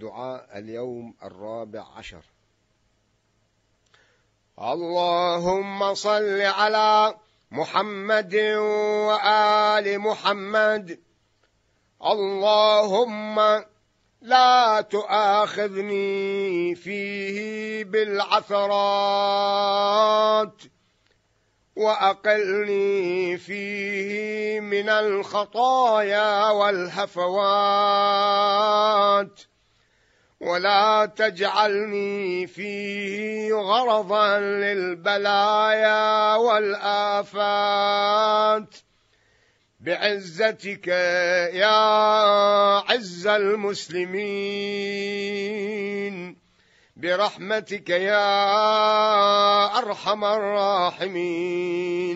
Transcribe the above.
دعاء اليوم الرابع عشر اللهم صل على محمد وآل محمد اللهم لا تؤاخذني فيه بالعثرات وأقلني فيه من الخطايا والهفوات ولا تجعلني فيه غرضا للبلايا والآفات بعزتك يا عز المسلمين برحمتك يا أرحم الراحمين